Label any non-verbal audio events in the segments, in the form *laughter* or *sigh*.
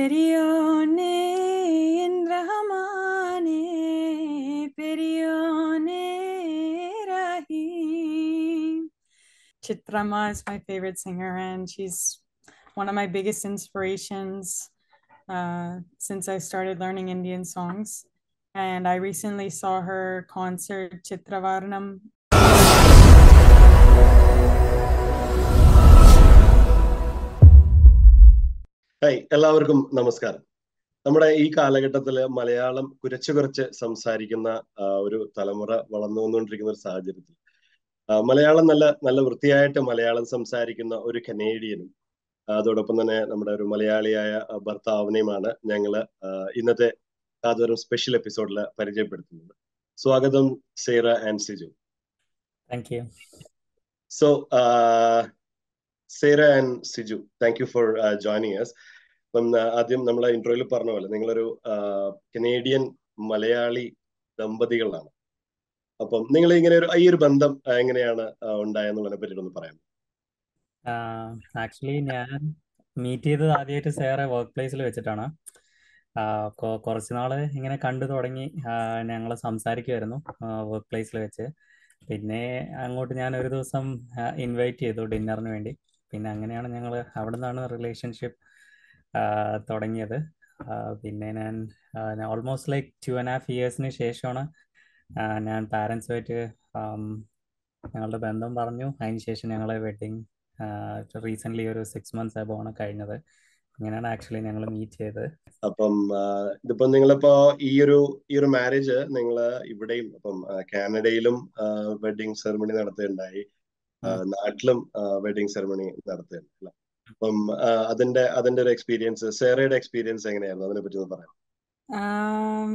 Chitramma Chitrama is my favorite singer and she's one of my biggest inspirations uh, since I started learning Indian songs. And I recently saw her concert Chitravarnam hi എല്ലാവർക്കും നമസ്കാരം നമ്മുടെ ഈ കാലഘട്ടത്തിൽ മലയാളം കുരച്ചു കുറച്ച് സംസാരിക്കുന്ന ഒരു തലമുറ വളർന്നു വന്നുകൊണ്ടിരിക്കുന്ന ഒരു സാഹചര്യത്തിൽ മലയാളം നല്ല നല്ല വൃത്തിയായിട്ട് മലയാളം സംസാരിക്കുന്ന ഒരു കനേഡിയനും അതോടൊപ്പം തന്നെ നമ്മുടെ ഒരു മലയാളിയായ ഭർത്താവിനെയുമാണ് ഞങ്ങൾ ഇന്നത്തെ കാതോരം സ്പെഷ്യൽ എപ്പിസോഡിൽ പരിചയപ്പെടുത്തുന്നത് സ്വാഗതം Sera and Siju thank you so Sera and Siju thank you for joining us അപ്പം uh, ആദ്യം നമ്മൾ ഇൻട്രോയിൽ പറഞ്ഞ പോലെ നിങ്ങളൊരു കനേഡിയൻ മലയാളി ദമ്പതികളാണ് അപ്പം നിങ്ങൾ ഇങ്ങനെ ഒരു ഈ ഒരു ബന്ധം എങ്ങനെയാണ് ഉണ്ടായെന്നുള്ളതിനെ പറ്റി ഒന്ന് പറയാം ആക്ച്വലി ഞാൻ മീറ്റ് ചെയ്തത് ആദ്യമായിട്ട് സേറെ വർക്ക് പ്ലേസിൽ വെച്ചിട്ടാണ് കുറച്ച് നാള് ഇങ്ങനെ കണ്ടു തുടങ്ങി ഞങ്ങൾ സംസാരിക്കുമായിരുന്നു വർക്ക് പ്ലേസിൽ വെച്ച് പിന്നെ അങ്ങോട്ട് ഞാൻ ഒരു ദിവസം ഇൻവൈറ്റ് ചെയ്തു ഡിന്നറിന് വേണ്ടി പിന്നെ അങ്ങനെയാണ് ഞങ്ങൾ അവിടെ നിന്നാണ് റിലേഷൻഷിപ്പ് തുടങ്ങിയത് പിന്നെ ഞാൻ almost like two and half ഇയേഴ്സിന് ശേഷമാണ് ഞാൻ പാരൻസുമായിട്ട് ഞങ്ങളുടെ ബന്ധം പറഞ്ഞു ശേഷം ഞങ്ങളെ വെഡിങ് റീസെന്റ് ഒരു സിക്സ് മന്ത്സ് ആണ് കഴിഞ്ഞത് ഇങ്ങനെയാണ് ആക്ച്വലി ഞങ്ങൾ മീറ്റ് ചെയ്തത് അപ്പം ഇതിപ്പോ നിങ്ങളിപ്പോ ഈ ഒരു ഈ ഒരു മാരേജ് നിങ്ങൾ ഇവിടെയും അപ്പം കാനഡയിലും വെഡിങ് സെറമണി നടത്തുകയുണ്ടായി നാട്ടിലും വെഡിങ് സെറമണി നടത്തുകയാണ് അപ്പം അതിന്റെ അതിന്റെ ഒരു എക്സ്പീരിയൻസ് സേറയുടെ എക്സ്പീരിയൻസ് എങ്ങനെയായിരുന്നു അതിനെ പറ്റി ഒന്ന് പറയാം um,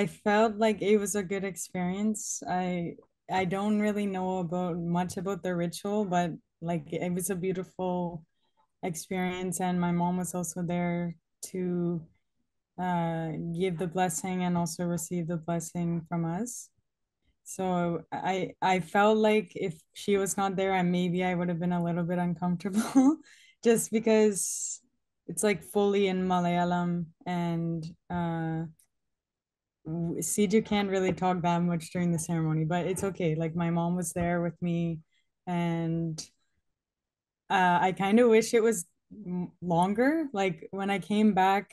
I felt like it was a good experience. I I don't really know about much about the ritual, but like it was a beautiful experience, and my mom was also there to uh, give the blessing and also receive the blessing from us. So I I felt like if she was not there, and maybe I would have been a little bit uncomfortable, *laughs* just because it's like fully in Malayalam and uh, Siju can't really talk that much during the ceremony, but it's okay. Like my mom was there with me, and uh, I kind of wish it was longer. Like when I came back,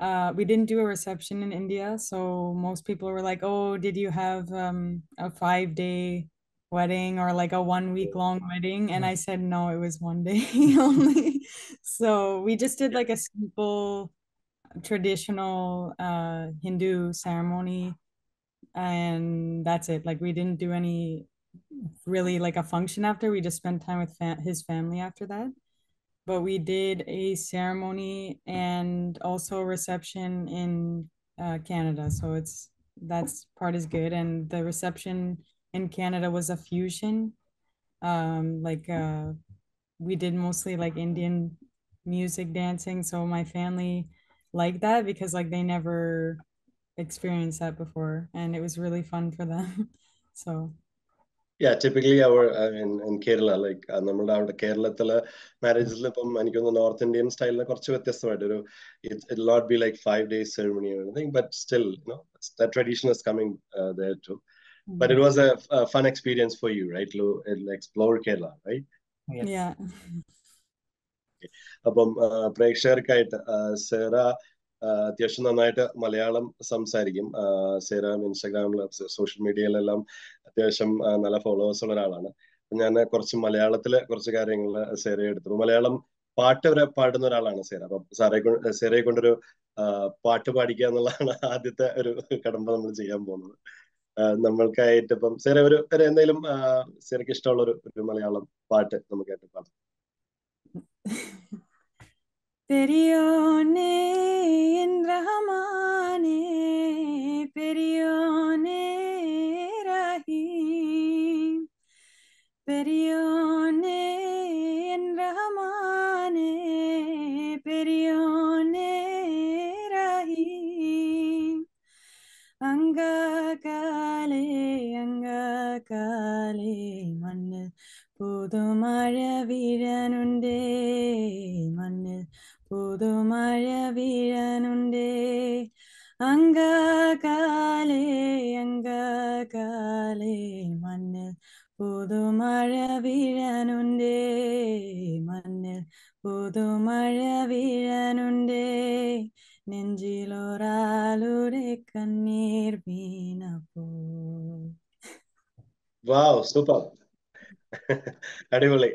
uh, we didn't do a reception in India, so most people were like, "Oh, did you have um, a five day wedding or like a one week long wedding?" And I said, "No, it was one day *laughs* *laughs* only." so we just did like a simple, traditional uh, Hindu ceremony, and that's it. Like we didn't do any really like a function after. We just spent time with his family after that but we did a ceremony and also a reception in uh, Canada. So it's that's part is good, and the reception in Canada was a fusion. Um, like uh, we did mostly like Indian music dancing, so my family liked that because like they never experienced that before, and it was really fun for them. *laughs* so yeah typically അവർ in Kerala like നമ്മുടെ അവിടെ കേരളത്തിലെ മാരേജസിൽ ഇപ്പം എനിക്കൊന്ന് north Indian സ്റ്റൈലിന് കുറച്ച് വ്യത്യസ്തമായിട്ട് ഒരു it not be like five days ceremony എനിങ് but still tradition is coming there too but it was a fun experience for you right ലു എക്സ്പ്ലോർ കേരള റൈറ്റ് അപ്പം uh, പ്രേക്ഷകർക്കായിട്ട് സെറ uh, അത്യാവശ്യം നന്നായിട്ട് മലയാളം സംസാരിക്കും സേരാം ഇൻസ്റ്റാഗ്രാമിൽ സോഷ്യൽ മീഡിയയിലെല്ലാം അത്യാവശ്യം നല്ല ഫോളോവേഴ്സ് ഉള്ള ഒരാളാണ് ഞാൻ കുറച്ച് മലയാളത്തിലെ കുറച്ച് കാര്യങ്ങൾ സേരയെ എടുത്തു മലയാളം പാട്ട് വരെ പാടുന്ന ഒരാളാണ് സേര അപ്പൊ സാറെ കൊണ്ട് സേരയെ കൊണ്ടൊരു പാട്ട് പാടിക്കുക എന്നുള്ളതാണ് *laughs* ആദ്യത്തെ ഒരു കടമ്പ നമ്മൾ ചെയ്യാൻ പോകുന്നത് നമ്മൾക്കായിട്ട് ഇപ്പം സേര ഒരു എന്തെങ്കിലും സേരക്ക് ഇഷ്ടമുള്ള ഒരു മലയാളം പാട്ട് നമുക്കായിട്ട് പാടാം *laughs* പെരിയോനെ റഹമാനെ പെരിയോനെ റഹീം പെരിയോനെ റഹമാനെ പെരിയോനെ റഹീം അംഗകാലേ അംഗകാലേ മണ്ണിൽ പുതുമഴ വീഴനുണ്ടേ മണ്ണിൽ പുതുമഴ വീഴാനുണ്ടേ അങ്കകാലേ അങ്കകാലേ മണ്ണിൽ പുതുമഴ വീഴാനുണ്ടേ മണ്ണിൽ പുതുമഴ വീഴാനുണ്ടേ നെഞ്ചിലൊരാളുടെ കണ്ണീർ വീണപ്പോ വാവ് സൂപ്പർ അടിപൊളി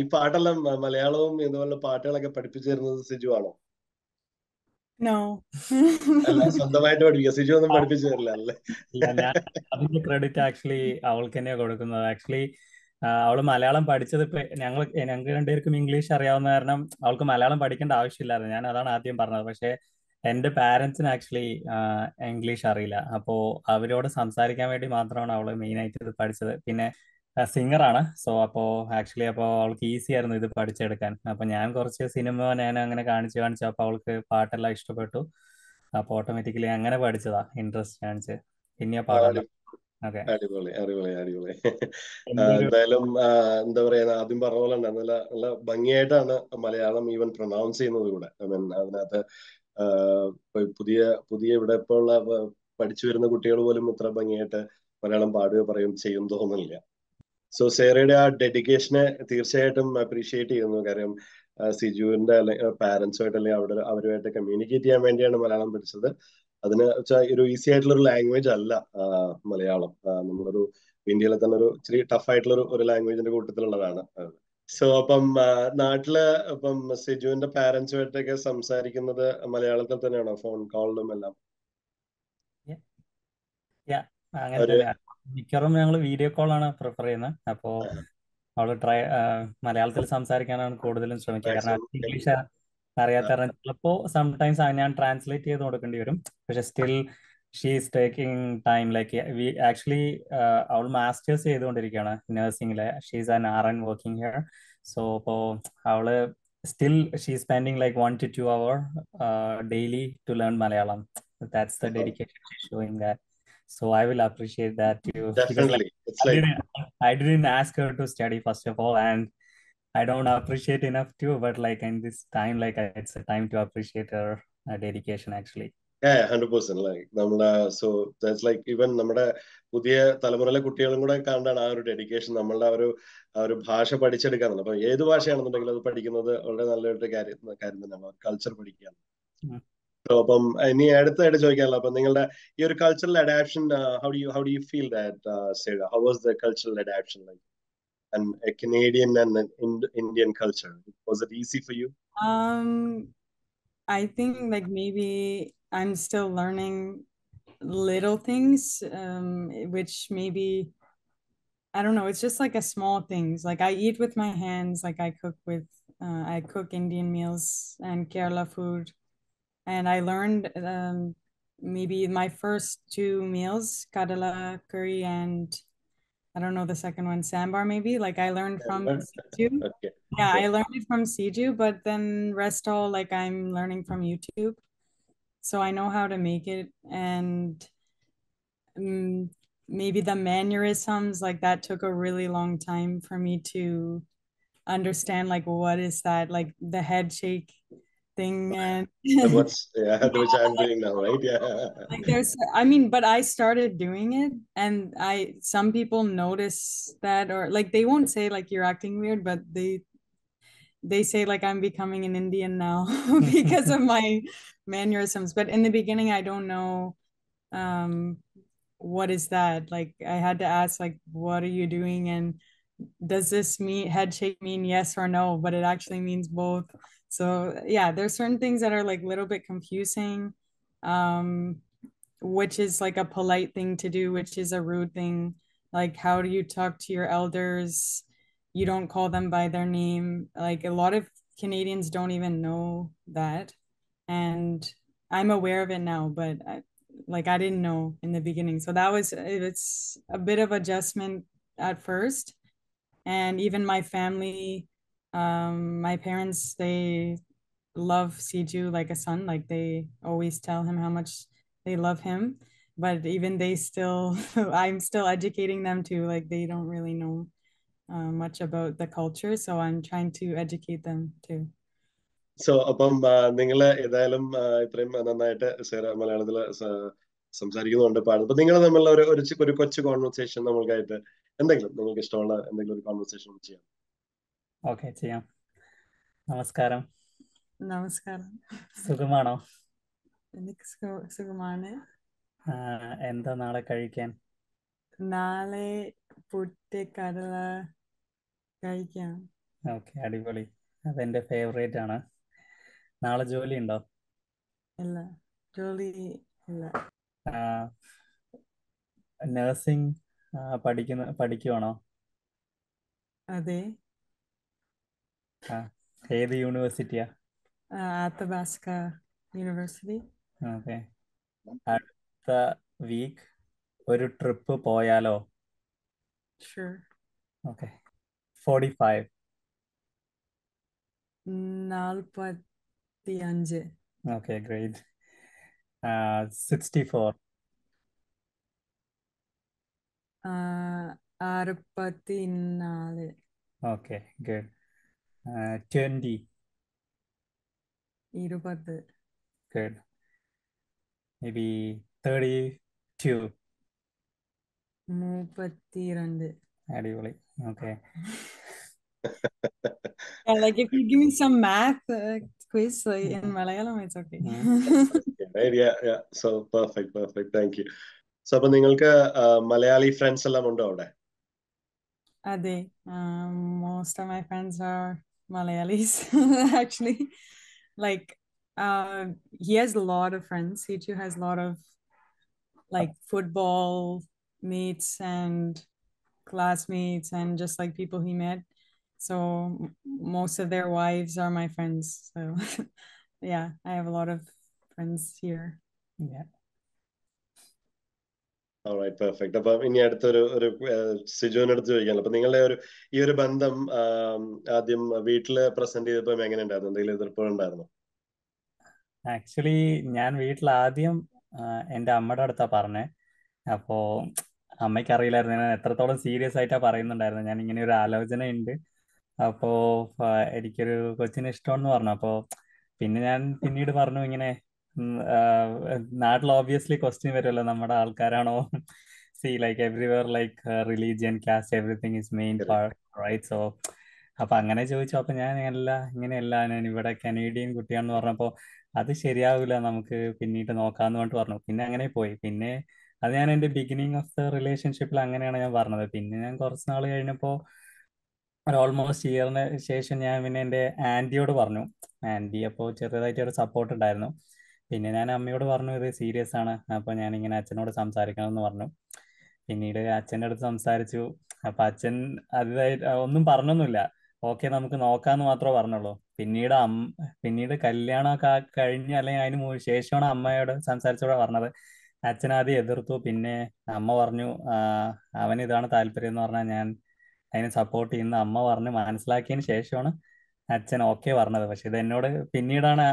ഈ പാട്ടെല്ലാം മലയാളവും ഇതുപോലെ പാട്ടുകളൊക്കെ പഠിപ്പിച്ചു തരുന്നത് സിജു ആണോ അതിന്റെ ക്രെഡിറ്റ് ആക്ച്വലി അവൾക്ക് തന്നെയാ കൊടുക്കുന്നത് ആക്ച്വലി അവള് മലയാളം പഠിച്ചത് ഇപ്പൊ ഞങ്ങൾ ഞങ്ങൾക്ക് രണ്ടുപേർക്കും ഇംഗ്ലീഷ് അറിയാവുന്ന കാരണം അവൾക്ക് മലയാളം പഠിക്കേണ്ട ആവശ്യമില്ലായിരുന്നു ഞാൻ അതാണ് ആദ്യം പറഞ്ഞത് പക്ഷേ എന്റെ പാരന്റ്സിന് ആക്ച്വലി ഇംഗ്ലീഷ് അറിയില്ല അപ്പോ അവരോട് സംസാരിക്കാൻ വേണ്ടി മാത്രമാണ് അവള് മെയിൻ ആയിട്ട് ഇത് പഠിച്ചത് പിന്നെ സിംഗറാണ് സോ അപ്പോ ആക്ച്വലി അപ്പോൾ അവൾക്ക് ഈസി ആയിരുന്നു ഇത് പഠിച്ചെടുക്കാൻ അപ്പൊ ഞാൻ കുറച്ച് സിനിമ ഞാൻ അങ്ങനെ കാണിച്ചു കാണിച്ചു അപ്പൊ അവൾക്ക് പാട്ടെല്ലാം ഇഷ്ടപ്പെട്ടു അപ്പൊ ഓട്ടോമാറ്റിക്കലി അങ്ങനെ പഠിച്ചതാ ഇൻട്രസ്റ്റ് കാണിച്ച് പിന്നെ പാടാൻ അടിപൊളി അടിപൊളി അടിപൊളി എന്തായാലും എന്താ പറയാ ആദ്യം പറഞ്ഞ പോലെ തന്നെ നല്ല നല്ല ഭംഗിയായിട്ടാണ് മലയാളം ഈവൻ പ്രൊനൗൺസ് ചെയ്യുന്നത് കൂടെ ഐ മീൻ അതിനകത്ത് പുതിയ പുതിയ ഇവിടെ ഇപ്പോൾ പഠിച്ചു വരുന്ന കുട്ടികൾ പോലും ഇത്ര ഭംഗിയായിട്ട് മലയാളം പാടുകയോ പറയും ചെയ്യും തോന്നുന്നില്ല സോ സേറയുടെ ആ ഡെഡിക്കേഷനെ തീർച്ചയായിട്ടും അപ്രീഷിയേറ്റ് ചെയ്യുന്നു കാരണം സിജുവിന്റെ അല്ലെങ്കിൽ പാരന്റ്സുമായിട്ട് അല്ലെങ്കിൽ അവിടെ അവരുമായിട്ട് കമ്മ്യൂണിക്കേറ്റ് ചെയ്യാൻ വേണ്ടിയാണ് മലയാളം പഠിച്ചത് അതിന് വെച്ചാൽ ഒരു ഈസി ആയിട്ടുള്ള ഒരു ലാംഗ്വേജ് അല്ല മലയാളം നമ്മളൊരു ഇന്ത്യയിലെ തന്നെ ഒരു ഇച്ചിരി ടഫ് ആയിട്ടുള്ള ഒരു ലാംഗ്വേജിന്റെ കൂട്ടത്തിലുള്ളതാണ് സോ അപ്പം നാട്ടില് ഇപ്പം സിജുവിന്റെ പാരന്റ്സുമായിട്ടൊക്കെ സംസാരിക്കുന്നത് മലയാളത്തിൽ തന്നെയാണോ ഫോൺ കോളിലും എല്ലാം മിക്കവാറും ഞങ്ങൾ വീഡിയോ കോൾ ആണ് പ്രിഫർ ചെയ്യുന്നത് അപ്പോ അവള് ട്രൈ മലയാളത്തിൽ സംസാരിക്കാനാണ് കൂടുതലും ശ്രമിക്കുക കാരണം ഇംഗ്ലീഷ് അറിയാത്ത കാരണം ചിലപ്പോ സംടൈംസ് ഞാൻ ട്രാൻസ്ലേറ്റ് ചെയ്ത് കൊടുക്കേണ്ടി വരും പക്ഷെ still she is taking time like actually അവൾ മാസ്റ്റേഴ്സ് ചെയ്തുകൊണ്ടിരിക്കുകയാണ് നഴ്സിംഗില് she's is an R and working here so അപ്പോ അവള് still she spending like one two two hour daily to learn Malayalam that's the dedication showing that So I will appreciate that too. Definitely. Like, like... I, didn't, I didn't ask her to study, first of all. And I don't appreciate enough too. But like in this time, like it's a time to appreciate her dedication actually. Hundred percent like നമ്മുടെ so that's like even നമ്മുടെ പുതിയ തലമുറയിലെ കുട്ടികളും കൂടെ കണ്ടാണ് ആ ഒരു dedication നമ്മളുടെ ആ ഒരു ആ ഒരു ഭാഷ പഠിച്ചെടുക്കാന്നുള്ളത് അപ്പൊ ഏത് ഭാഷയാണെന്നുണ്ടെങ്കിലും അത് പഠിക്കുന്നത് വളരെ നല്ലൊരു കാര്യം കാര്യം തന്നെയാണ് കൾച്ചർ പഠിക്കുകയാണ് അപ്പം ഇനി അടുത്തായിട്ട് ചോദിക്കാനല്ലോ അപ്പൊ നിങ്ങളുടെ ഈ ഒരു cultural adaptation how do you how do you feel that Sera how was the cultural adaptation like and Canadian and Indian culture was it easy for you um i think like maybe i'm still learning little things um which maybe i don't know it's just like a small things like i eat with my hands like i cook with uh, i cook indian meals and kerala food and I learned um, maybe my first two meals, kadala curry and I don't know the second one, sambar maybe. Like I learned from Okay. Yeah, okay. I learned it from Siju, but then rest all like I'm learning from YouTube. So I know how to make it and um, maybe the mannerisms like that took a really long time for me to understand like what is that like the head shake thing and *laughs* what's *laughs* yeah *laughs* which i'm doing now right yeah like there's i mean but i started doing it and i some people notice that or like they won't say like you're acting weird but they they say like i'm becoming an indian now because of my mannerisms but in the beginning i don't know um what is that like i had to ask like what are you doing and does this mean head shake mean yes or no but it actually means both so yeah, there's certain things that are like a little bit confusing, um, which is like a polite thing to do, which is a rude thing. Like how do you talk to your elders? You don't call them by their name. Like a lot of Canadians don't even know that, and I'm aware of it now, but I, like I didn't know in the beginning. So that was it's a bit of adjustment at first, and even my family um, my parents, they love Siju like a son. Like they always tell him how much they love him. But even they still, *laughs* I'm still educating them too. Like they don't really know uh, much about the culture. So I'm trying to educate them too. so അപ്പം നിങ്ങൾ ഏതായാലും ഇത്രയും നന്നായിട്ട് മലയാളത്തിൽ സംസാരിക്കുന്നുണ്ട് പാടുന്നു അപ്പൊ നിങ്ങൾ തമ്മിലുള്ള ഒരു ഒരു കൊച്ചു കോൺവെർസേഷൻ നമ്മൾക്കായിട്ട് എന്തെങ്കിലും നിങ്ങൾക്ക് ഇഷ്ടമുള്ള എന്തെങ്കിലും ഒരു conversation ചെയ്യാം ഓക്കെ ചെയ്യാം നമസ്കാരം നമസ്കാരം സുഖമാണോ എനിക്ക് സുഖമാണ് എന്താ നാളെ കഴിക്കാൻ നാളെ പുട്ട് കടല കഴിക്കാം ഓക്കെ അടിപൊളി അതെന്റെ ഫേവറേറ്റ് ആണ് നാളെ ജോലി ഉണ്ടോ ഇല്ല ജോലി ഇല്ല നഴ്സിംഗ് പഠിക്കുന്ന പഠിക്കുവാണോ അതെ ഏത് യൂണിവേഴ്സിറ്റിയാ അത്തബാസ്ക യൂണിവേഴ്സിറ്റി ഓക്കെ അടുത്ത വീക്ക് ഒരു ട്രിപ്പ് പോയാലോ ഓക്കെ ഫോർട്ടി ഫൈവ് നാൽപ്പത്തി അഞ്ച് ഓക്കെ ഗ്രേറ്റ് സിക്സ്റ്റി ഫോർ അറുപത്തി നാല് ഓക്കെ ഗുഡ് uh, 20. ഇരുപത് good maybe 32. ടു മുപ്പത്തിരണ്ട് Yeah, *laughs* like if you give me some math uh, quiz uh, in Malayalam, it's okay. right, mm-hmm. yeah, yeah. So perfect, perfect. Thank you. So അപ്പൊ നിങ്ങൾക്ക് uh, Malayali are എല്ലാം ഉണ്ടോ അവിടെ അതെ most of my friends Malayalis, *laughs* actually. Like, uh, he has a lot of friends. He too has a lot of like football mates and classmates and just like people he met. So most of their wives are my friends. So *laughs* yeah, I have a lot of friends here. Yeah. Perfect അപ്പൊ ഇനി അടുത്തൊരു ഒരു സിജുവിന് അടുത്ത് ചോദിക്കാനല്ലോ അപ്പൊ നിങ്ങളുടെ ഒരു ഈ ഒരു ബന്ധം ആദ്യം വീട്ടില് പ്രസന്റ് ചെയ്തപ്പോ എങ്ങനെ ഉണ്ടായിരുന്നു എന്തെങ്കിലും എതിർപ്പുകൾ ഉണ്ടായിരുന്നു ആക്ച്വലി ഞാൻ വീട്ടിൽ ആദ്യം എന്റെ അമ്മയുടെ അടുത്താ പറഞ്ഞേ അപ്പോ അമ്മയ്ക്ക് അറിയില്ലായിരുന്നു ഞാൻ എത്രത്തോളം സീരിയസ് ആയിട്ടാ പറയുന്നുണ്ടായിരുന്നു ഞാൻ ഇങ്ങനെ ഒരു ആലോചന ഉണ്ട് അപ്പോ എനിക്കൊരു കൊച്ചിനെ ഇഷ്ടമാണെന്ന് പറഞ്ഞു അപ്പോ പിന്നെ ഞാൻ പിന്നീട് പറഞ്ഞു ഇങ്ങനെ നാട്ടിൽ ഓബിയസ്ലി ക്വസ്റ്റ്യൻ വരുമല്ലോ നമ്മുടെ ആൾക്കാരാണോ see like everywhere like religion caste everything is main part right so അപ്പൊ അങ്ങനെ ചോദിച്ചു അപ്പൊ ഞാൻ എല്ലാ ഇങ്ങനെയല്ല ഞാൻ ഇവിടെ കനേഡിയൻ കുട്ടിയാണെന്ന് പറഞ്ഞപ്പോ അത് ശരിയാവില്ല നമുക്ക് പിന്നീട് നോക്കാന്ന് പറഞ്ഞിട്ട് പറഞ്ഞു പിന്നെ അങ്ങനെ പോയി പിന്നെ അത് ഞാൻ എന്റെ ബിഗിനിങ് ഓഫ് ദ റിലേഷൻഷിപ്പിൽ അങ്ങനെയാണ് ഞാൻ പറഞ്ഞത് പിന്നെ ഞാൻ കുറച്ച് നാൾ കഴിഞ്ഞപ്പോ ഒരു ഓൾമോസ്റ്റ് ഇയറിന് ശേഷം ഞാൻ പിന്നെ എന്റെ ആന്റിയോട് പറഞ്ഞു ആന്റി അപ്പോ ചെറുതായിട്ട് ഒരു സപ്പോർട്ട് ഉണ്ടായിരുന്നു പിന്നെ ഞാൻ അമ്മയോട് പറഞ്ഞു ഇത് സീരിയസ് ആണ് അപ്പൊ ഞാൻ ഇങ്ങനെ അച്ഛനോട് സംസാരിക്കണം എന്ന് പറഞ്ഞു പിന്നീട് അച്ഛൻ്റെ അടുത്ത് സംസാരിച്ചു അപ്പൊ അച്ഛൻ അതിതായി ഒന്നും പറഞ്ഞൊന്നുമില്ല ഓക്കെ നമുക്ക് നോക്കാന്ന് മാത്രമേ പറഞ്ഞുള്ളൂ പിന്നീട് അമ്മ പിന്നീട് ഒക്കെ കഴിഞ്ഞ് അല്ലെങ്കിൽ അതിന് ശേഷമാണ് അമ്മയോട് സംസാരിച്ചോടെ പറഞ്ഞത് അച്ഛൻ ആദ്യം എതിർത്തു പിന്നെ അമ്മ പറഞ്ഞു അവന് ഇതാണ് താല്പര്യം എന്ന് പറഞ്ഞാൽ ഞാൻ അതിനെ സപ്പോർട്ട് ചെയ്യുന്ന അമ്മ പറഞ്ഞ് മനസ്സിലാക്കിയതിന് ശേഷമാണ് അച്ഛൻ ഓക്കെ പറഞ്ഞത് പക്ഷെ ഇത് എന്നോട് പിന്നീടാണ്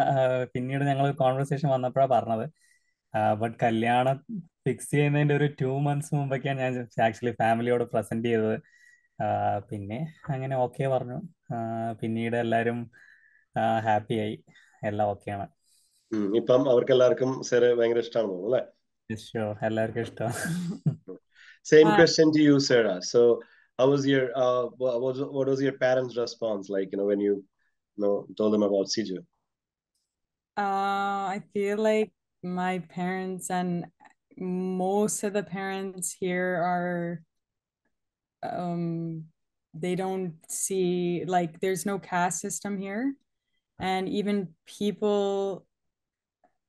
പിന്നീട് ഞങ്ങൾ കോൺവെർസേഷൻ വന്നപ്പോഴാണ് പറഞ്ഞത് ബട്ട് കല്യാണം ഫിക്സ് ചെയ്യുന്നതിന്റെ ഒരു ടു മന്ത്സ് മുമ്പൊക്കെയാണ് ഞാൻ ആക്ച്വലി ഫാമിലിയോട് പ്രസന്റ് ചെയ്തത് പിന്നെ അങ്ങനെ ഓക്കെ പറഞ്ഞു പിന്നീട് എല്ലാവരും ഹാപ്പി ആയി എല്ലാം ഓക്കെയാണ് ഇപ്പം അവർക്ക് എല്ലാവർക്കും സാറ് ഭയങ്കര തോന്നുന്നു അല്ലേ എല്ലാവർക്കും ഇഷ്ടം same question to you so how was your uh what was, what was your parents response like you know when you you know told them about Siju? uh i feel like my parents and most of the parents here are um they don't see like there's no caste system here and even people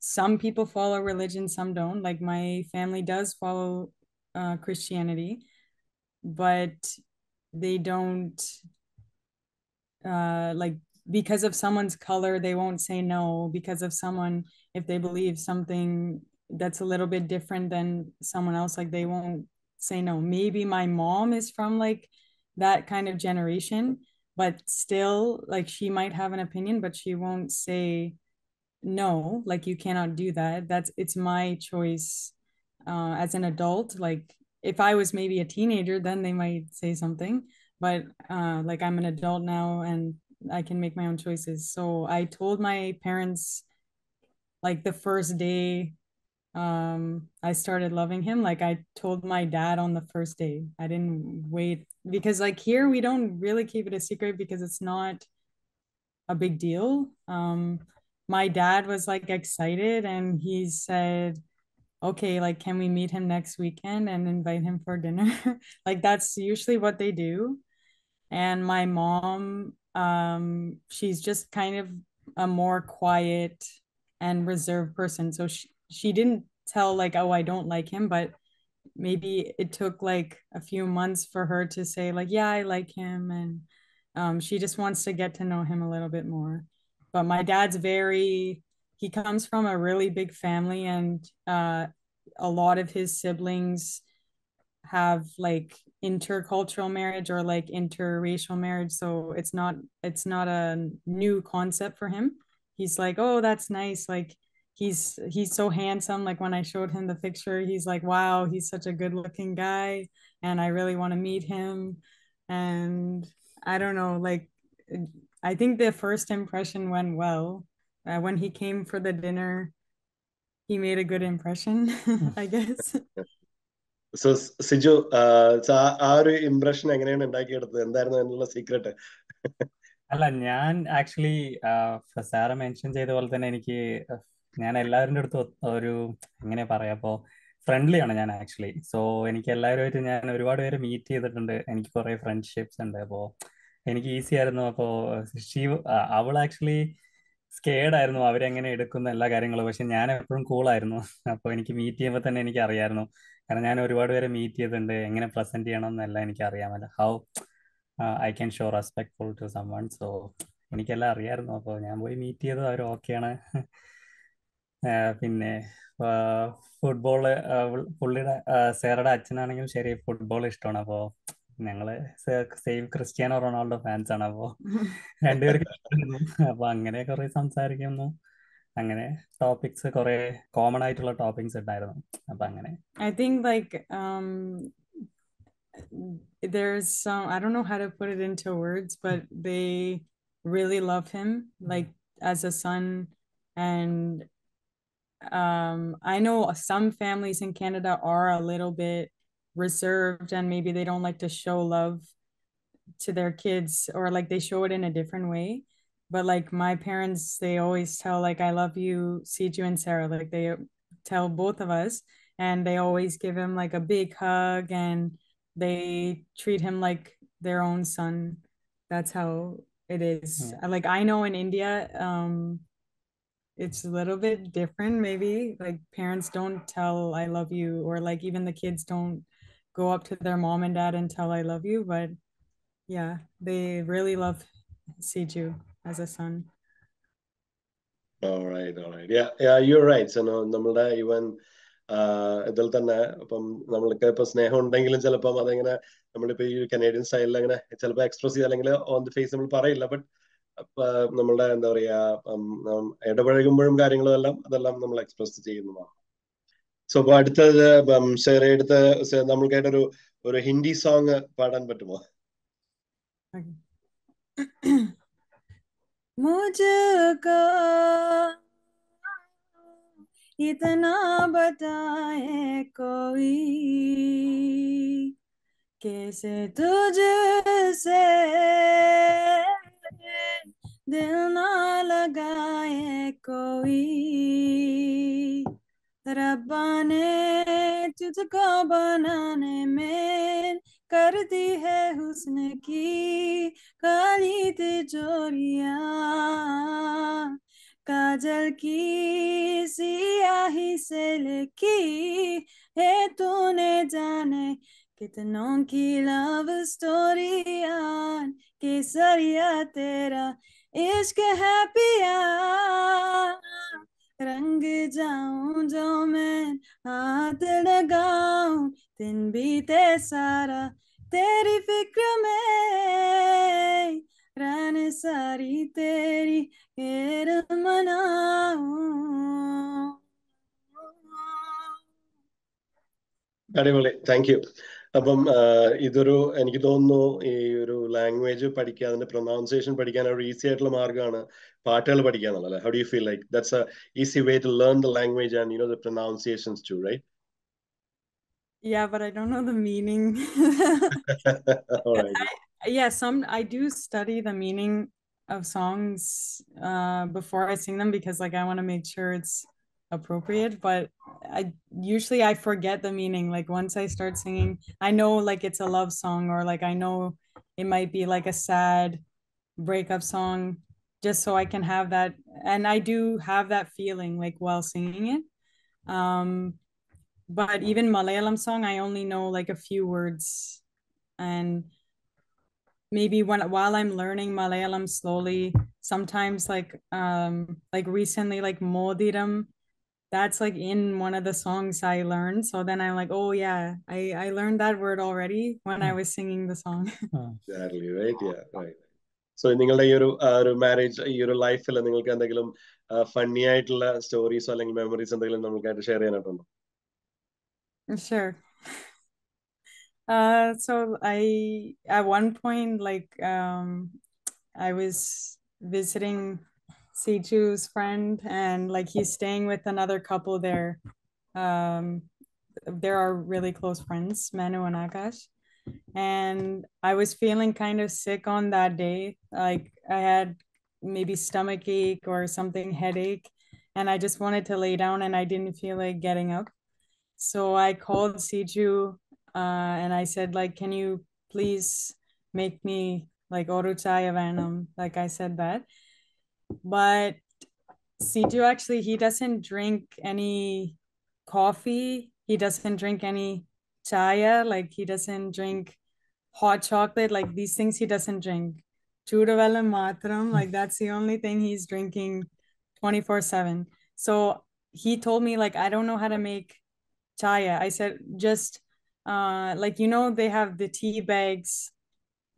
some people follow religion some don't like my family does follow uh, christianity but they don't uh, like because of someone's color they won't say no because of someone if they believe something that's a little bit different than someone else like they won't say no maybe my mom is from like that kind of generation but still like she might have an opinion but she won't say no like you cannot do that that's it's my choice uh, as an adult like if I was maybe a teenager, then they might say something. But uh, like I'm an adult now and I can make my own choices. So I told my parents like the first day um, I started loving him. Like I told my dad on the first day. I didn't wait because like here we don't really keep it a secret because it's not a big deal. Um, my dad was like excited and he said, okay like can we meet him next weekend and invite him for dinner *laughs* like that's usually what they do and my mom um she's just kind of a more quiet and reserved person so she, she didn't tell like oh i don't like him but maybe it took like a few months for her to say like yeah i like him and um, she just wants to get to know him a little bit more but my dad's very he comes from a really big family and uh, a lot of his siblings have like intercultural marriage or like interracial marriage so it's not it's not a new concept for him he's like oh that's nice like he's he's so handsome like when i showed him the picture he's like wow he's such a good looking guy and i really want to meet him and i don't know like i think the first impression went well uh, when he came for the dinner, he made a good impression, *laughs* I guess. So Siju uh, ആ ഒരു impression എങ്ങനെയാണ് ഉണ്ടാക്കിയെടുത്തത് എന്തായിരുന്നു അതിനുള്ള secret അല്ല ഞാൻ actually Sara mention ചെയ്ത പോലെ തന്നെ എനിക്ക് ഞാൻ എല്ലാവരുടെ അടുത്തും ഒരു എങ്ങനെ പറയാ അപ്പോ ഫ്രണ്ട്ലി ആണ് ഞാൻ ആക്ച്വലി സോ എനിക്ക് എല്ലാവരുമായിട്ട് ഞാൻ ഒരുപാട് പേര് മീറ്റ് ചെയ്തിട്ടുണ്ട് എനിക്ക് കുറെ ഫ്രണ്ട്ഷിപ്സ് ഉണ്ട് അപ്പോൾ എനിക്ക് ഈസി ആയിരുന്നു അപ്പോൾ ഷീ അവൾ ആക്ച്വലി സ്കേഡായിരുന്നു ആയിരുന്നു അവരെങ്ങനെ എടുക്കുന്ന എല്ലാ കാര്യങ്ങളും പക്ഷെ ഞാൻ എപ്പോഴും കൂളായിരുന്നു അപ്പോൾ എനിക്ക് മീറ്റ് ചെയ്യുമ്പോൾ തന്നെ എനിക്ക് അറിയായിരുന്നു കാരണം ഞാൻ ഒരുപാട് പേരെ മീറ്റ് ചെയ്തിട്ടുണ്ട് എങ്ങനെ പ്രസന്റ് ചെയ്യണം എന്നെല്ലാം എനിക്ക് അറിയാമല്ലോ how I can show full to one so എനിക്കെല്ലാം അറിയായിരുന്നു അപ്പോൾ ഞാൻ പോയി മീറ്റ് ചെയ്തത് അവർ ഓക്കെയാണ് പിന്നെ ഫുട്ബോള് പുള്ളിയുടെ സേറയുടെ അച്ഛനാണെങ്കിലും ശരി ഫുട്ബോൾ ഇഷ്ടമാണ് അപ്പോൾ ഞങ്ങള് സെയിം ക്രിസ്ത്യാനോ റൊണാൾഡോ ഫാൻസ് ആണ് അപ്പോ *laughs* അപ്പൊ അങ്ങനെ കുറെ സംസാരിക്കുന്നു അങ്ങനെ ടോപ്പിക്സ് കുറെ കോമൺ ആയിട്ടുള്ള ടോപ്പിക്സ് ഉണ്ടായിരുന്നു അപ്പൊ അങ്ങനെ I think like there's some i don't know how to put it into words but they really love him mm-hmm. like as a son and um i know some families in canada are a little bit reserved and maybe they don't like to show love to their kids or like they show it in a different way but like my parents they always tell like i love you you and sarah like they tell both of us and they always give him like a big hug and they treat him like their own son that's how it is hmm. like i know in india um it's a little bit different maybe like parents don't tell i love you or like even the kids don't go up to their mom and dad and tell I love you, but yeah, they really love Siju as a son. All right, all right. Yeah, yeah, you're right. So നമ്മളുടെ even ഇതിൽ തന്നെ ഇപ്പം നമ്മൾക്ക് ഇപ്പൊ സ്നേഹം ഉണ്ടെങ്കിലും ചിലപ്പം അതെങ്ങനെ നമ്മളിപ്പോ ഈ കനേഡിയൻ സ്റ്റൈലിൽ അങ്ങനെ ചിലപ്പോൾ എക്സ്പ്രസ് ചെയ്ത് അല്ലെങ്കിൽ ഓൺ ദി ഫേസ് നമ്മൾ പറയില്ല ബട്ട് നമ്മളുടെ എന്താ പറയാ ഇടപഴകുമ്പോഴും കാര്യങ്ങളും എല്ലാം അതെല്ലാം നമ്മൾ എക്സ്പ്രസ് ചെയ്യുന്നതാണ് സോ അപ്പൊ അടുത്തത് അടുത്ത നമ്മൾക്കായിട്ടൊരു ഒരു ഹിന്ദി സോങ് പാടാൻ പറ്റുമോ മുജകാ ഇതനാ ബതായേ കോയി कैसे तुझसे दिल ना लगाए कोई रब्बा ने तुझको बनाने में कर दी है हुस्न की काली तिजोरिया काजल की सियाही से लिखी है तूने जाने कितनों की लव स्टोरी यार केसरिया तेरा इश्क है पिया रंग जाऊं जो मैं हाथ लगाऊं दिन बीते सारा तेरी फिक्र में रन सारी तेरी खेर मनाऊं बोले थैंक यू അപ്പം ഇതൊരു എനിക്ക് തോന്നുന്നു ഈ ഒരു ലാംഗ്വേജ് പഠിക്കുക അതിന്റെ പ്രൊനൗൺസിയേഷൻ പഠിക്കാൻ ഒരു ഈസി ആയിട്ടുള്ള മാർഗ്ഗമാണ് പാട്ടുകൾ പഠിക്കുക എന്നുള്ളത് how do you feel like that's a easy way to learn the language and you know the pronunciations too right Yeah, but I don't know the meaning. right. I, yeah, some I do study the meaning of songs uh, before I sing them because, like, I want to make sure it's appropriate but i usually i forget the meaning like once i start singing i know like it's a love song or like i know it might be like a sad breakup song just so i can have that and i do have that feeling like while singing it um but even malayalam song i only know like a few words and maybe when while i'm learning malayalam slowly sometimes like um like recently like modiram that's like in one of the songs I learned. So then I'm like, oh yeah, I, I learned that word already when I hmm. was singing the song. *laughs* exactly, right? Yeah, right. So നിങ്ങളുടെ ഈ ഒരു ഒരു marriage ഈ ഒരു ലൈഫിൽ നിങ്ങൾക്ക് എന്തെങ്കിലും funny ആയിട്ടുള്ള സ്റ്റോറീസോ അല്ലെങ്കിൽ മെമ്മറീസ് എന്തെങ്കിലും നമുക്കായിട്ട് ഷെയർ ചെയ്യാനായിട്ടുണ്ടോ Sure. Uh, so I at one point like um, I was visiting Sichu's friend, and like he's staying with another couple there. Um, there are really close friends, Manu and Akash. And I was feeling kind of sick on that day. Like I had maybe stomach ache or something, headache, and I just wanted to lay down and I didn't feel like getting up. So I called Siju uh, and I said, like, can you please make me like oruchaya vanam? Like I said that but Situ actually he doesn't drink any coffee. He doesn't drink any chaya. Like he doesn't drink hot chocolate. Like these things he doesn't drink. Chudavellam matram. Like that's the only thing he's drinking, twenty four seven. So he told me like I don't know how to make chaya. I said just uh like you know they have the tea bags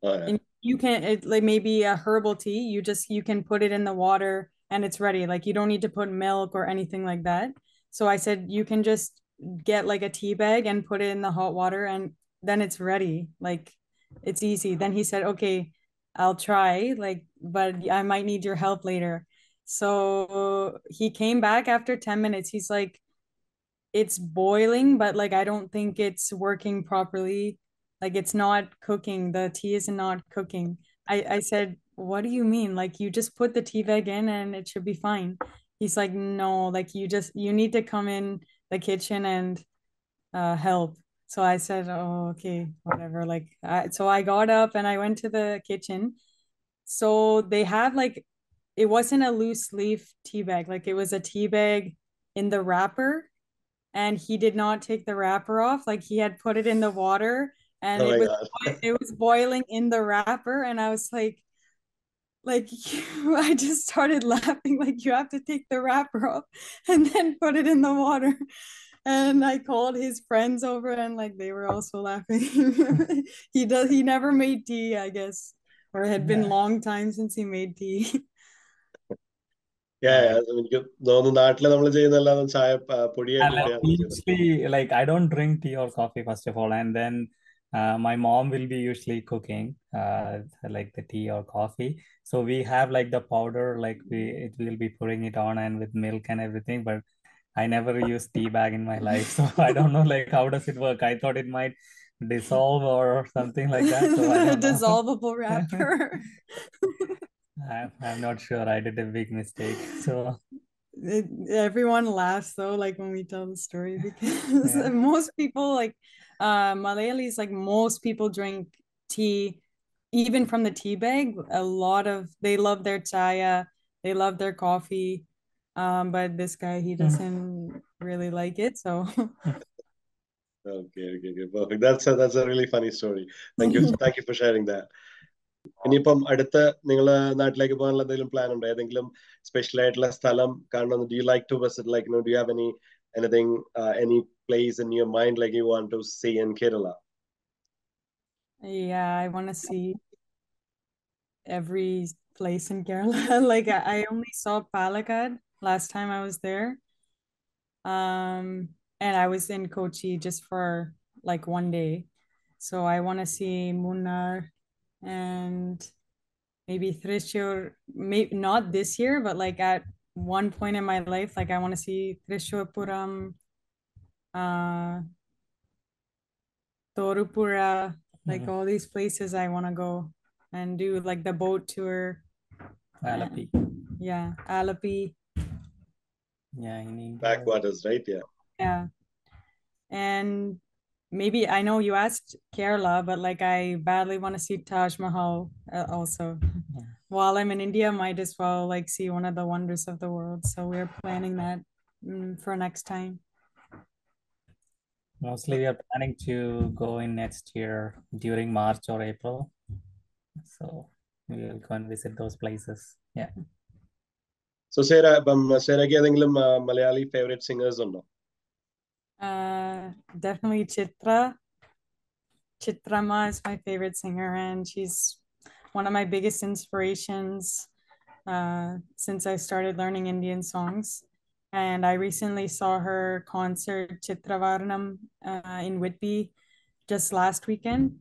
Oh, and you can it, like maybe a herbal tea. You just you can put it in the water and it's ready. Like you don't need to put milk or anything like that. So I said you can just get like a tea bag and put it in the hot water and then it's ready. Like it's easy. Then he said, "Okay, I'll try like but I might need your help later." So he came back after 10 minutes. He's like, "It's boiling, but like I don't think it's working properly." like it's not cooking the tea is not cooking i i said what do you mean like you just put the tea bag in and it should be fine he's like no like you just you need to come in the kitchen and uh, help so i said oh okay whatever like I, so i got up and i went to the kitchen so they have like it wasn't a loose leaf tea bag like it was a tea bag in the wrapper and he did not take the wrapper off like he had put it in the water and oh it, was, it was boiling in the wrapper and i was like like you, *laughs* i just started laughing like you have to take the wrapper off *laughs* and then put it in the water and i called his friends over and like they were also laughing *laughs* he does he never made tea i guess or it had been yeah. long time since he made tea yeah, തോന്നുന്നു നാട്ടില് നമ്മൾ ചെയ്യുന്ന എല്ലാം ചായ പൊടിയായിട്ട് like I don't drink tea or coffee uh, my mom will be usually cooking uh, like the tea or coffee so we have like the powder like we it will be putting it on and with milk and everything but i never used tea bag in my life *laughs* so i don't know like how does it work i thought it might dissolve or something like that so *laughs* dissolvable wrapper *laughs* I'm, I'm not sure i did a big mistake so it, everyone laughs though like when we tell the story because yeah. most people like uh, is like most people drink tea, even from the tea bag. A lot of they love their chaya, they love their coffee. Um, but this guy, he hmm. doesn't really like it. So Okay, okay, okay, perfect. That's a, that's a really funny story. Thank you, *laughs* thank you for sharing that. ഇനിയിപ്പം അടുത്ത നിങ്ങൾ നാട്ടിലേക്ക് പോകാനുള്ള എന്തെങ്കിലും plan ഉണ്ടോ ഏതെങ്കിലും special ആയിട്ടുള്ള സ്ഥലം കാണണം do you like to visit like do you have any anything, uh, any place in your mind like you want to see in Kerala? Yeah, I want to see every place in Kerala. *laughs* like I only saw Palakkad last time I was there. Um, and I was in Kochi just for like one day. So I want to see Munnar and maybe Thrissur, maybe not this year, but like at one point in my life, like I want to see Trishuapuram, uh, Torupura, like mm-hmm. all these places I want to go and do like the boat tour. Alapi. yeah, Alapi. Yeah, in India. backwaters, right? Yeah. Yeah, and maybe I know you asked Kerala, but like I badly want to see Taj Mahal uh, also. Yeah while I'm in India, might as well like see one of the wonders of the world. So we're planning that mm, for next time. Mostly, we are planning to go in next year during March or April. So we will go and visit those places. Yeah. So Sarah, um, Sarah, um, favorite singers or singers ഉണ്ടോ uh, definitely Chitra. Chitrama is my favorite singer, and she's one of my biggest inspirations uh, since I started learning Indian songs. And I recently saw her concert Chitravarnam uh, in Whitby just last weekend.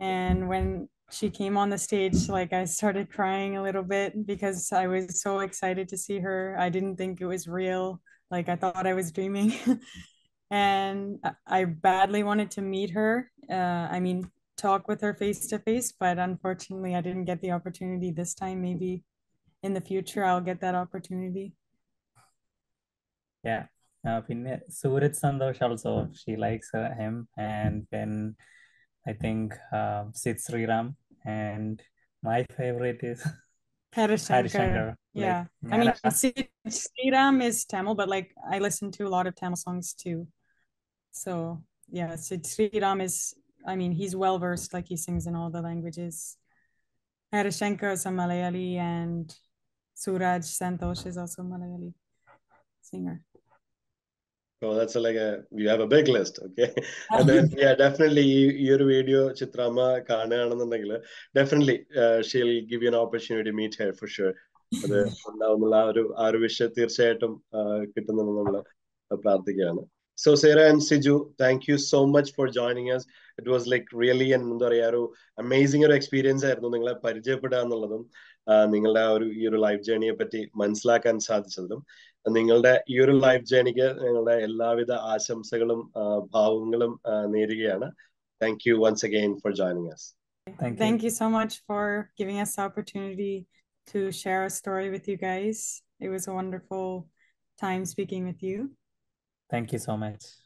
And when she came on the stage, like I started crying a little bit because I was so excited to see her. I didn't think it was real. Like I thought I was dreaming. *laughs* and I badly wanted to meet her. Uh, I mean, talk with her face to face, but unfortunately, I didn't get the opportunity this time. Maybe in the future, I'll get that opportunity. Yeah. been Suraj Santhosh also she likes him him and then I think Sreeram um, and my favorite is Harishankar. Yeah. Like, I mean, Ram is Tamil, but like I listen to a lot of Tamil songs too. So yeah, Ram is I mean, he's well versed, like he sings in all the languages. Harashankar is a Malayali, and Suraj Santosh is also Malayali singer. Oh, that's a, like a you have a big list, okay? *laughs* and then yeah, definitely your video, video Chithramma definitely uh, she'll give you an opportunity to meet her for sure. അത് *laughs* ഉണ്ടാവുന്നുള്ള ആ ഒരു ആ ഒരു വിഷയം തീർച്ചയായിട്ടും uh, കിട്ടുന്നുണ്ടെന്ന് നമ്മൾ uh, പ്രാർത്ഥിക്കുകയാണ് so Sarah and Siju, thank you so much for joining us. It was like really എന്താ പറയുക ഒരു അമേസിംഗ് ഒരു എക്സ്പീരിയൻസ് ആയിരുന്നു നിങ്ങളെ പരിചയപ്പെടുക എന്നുള്ളതും നിങ്ങളുടെ ആ ഒരു ഈ ഒരു ലൈഫ് ജേണിയെ പറ്റി മനസ്സിലാക്കാൻ സാധിച്ചതിലും നിങ്ങളുടെ ഈ ഒരു ലൈഫ് ജേണിക്ക് നിങ്ങളുടെ എല്ലാവിധ ആശംസകളും ഭാവങ്ങളും നേരുകയാണ് thank you once again for joining us Thank you so much for giving us the opportunity to share a story with you guys. It was a wonderful time speaking with you. Thank you so much.